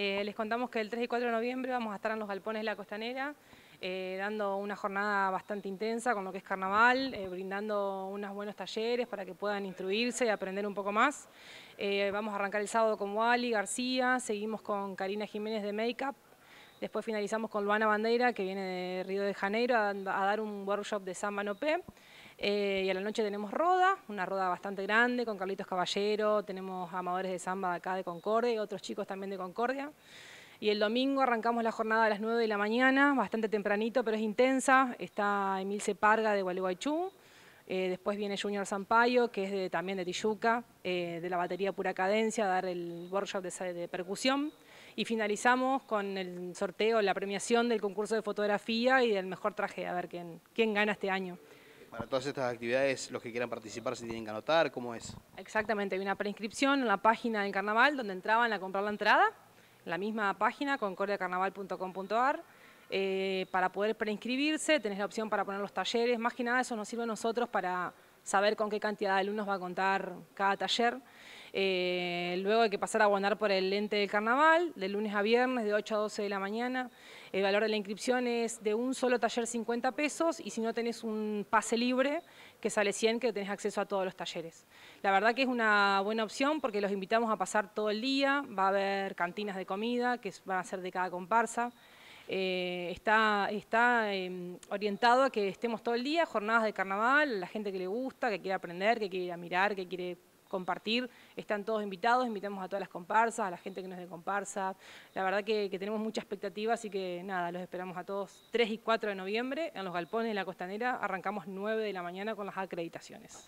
Eh, les contamos que el 3 y 4 de noviembre vamos a estar en los galpones de la costanera, eh, dando una jornada bastante intensa con lo que es carnaval, eh, brindando unos buenos talleres para que puedan instruirse y aprender un poco más. vamos a arrancar el sábado con Wally García, seguimos con Karina Jiménez de Makeup, Después finalizamos con Luana Bandeira, que viene de Río de Janeiro, a, dar un workshop de Samba no P. Eh, y a la noche tenemos Roda, una roda bastante grande con Carlitos Caballero, tenemos amadores de samba de acá de Concordia y otros chicos también de Concordia. Y el domingo arrancamos la jornada a las 9 de la mañana, bastante tempranito, pero es intensa. Está Emilce Parga de Gualeguaychú. Eh, después viene Junior Sampaio, que es también de Tijuca, eh, de la batería pura cadencia, dar el workshop de, percusión. Y finalizamos con el sorteo, la premiación del concurso de fotografía y del mejor traje, a ver quién, gana este año. Para todas estas actividades, los que quieran participar se tienen que anotar, ¿cómo es? Exactamente, hay una preinscripción en la página del carnaval donde entraban a comprar la entrada, la misma página, concordiacarnaval.com.ar eh, para poder preinscribirse, tenés la opción para poner los talleres, más que nada eso nos sirve a nosotros para saber con qué cantidad de alumnos va a contar cada taller. Eh, luego hay que pasar a aguantar por el lente del carnaval, de lunes a viernes, de 8 a 12 de la mañana. El valor de la inscripción es de un solo taller 50 pesos y si no tenés un pase libre, que sale 100, que tenés acceso a todos los talleres. La verdad que es una buena opción porque los invitamos a pasar todo el día, va a haber cantinas de comida que van a ser de cada comparsa. Eh, está, em, orientado a que estemos todo el día, jornadas de carnaval, la gente que le gusta, que quiere aprender, que quiere mirar, que quiere compartir, están todos invitados, invitamos a todas las comparsas, a la gente que nos de comparsa, la verdad que, que, tenemos muchas expectativas así que nada, los esperamos a todos 3 y 4 de noviembre en los galpones de la costanera, arrancamos 9 de la mañana con las acreditaciones.